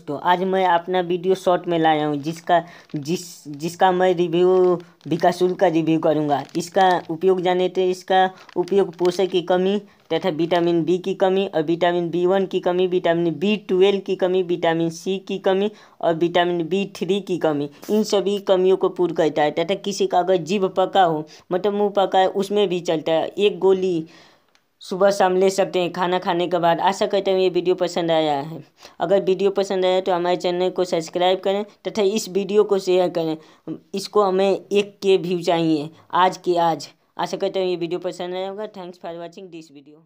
दोस्तों आज मैं अपना वीडियो शॉर्ट में लाया हूँ जिसका जिस जिसका मैं रिव्यू विकासुल का रिव्यू करूँगा इसका उपयोग जाने थे इसका उपयोग पोषक की कमी तथा विटामिन बी की कमी और विटामिन बी वन की कमी विटामिन बी ट्वेल्व की कमी विटामिन सी की कमी और विटामिन बी थ्री की कमी इन सभी कमियों को पूर करता है तथा किसी का अगर जीभ पका हो मतलब मुँह पका है उसमें भी चलता है एक गोली सुबह शाम ले सकते हैं खाना खाने के बाद आशा करते हैं ये वीडियो पसंद आया है अगर वीडियो पसंद आया तो हमारे चैनल को सब्सक्राइब करें तथा इस वीडियो को शेयर करें इसको हमें एक के व्यू चाहिए आज के आज आशा करते हैं ये वीडियो पसंद आया होगा thanks for watching this video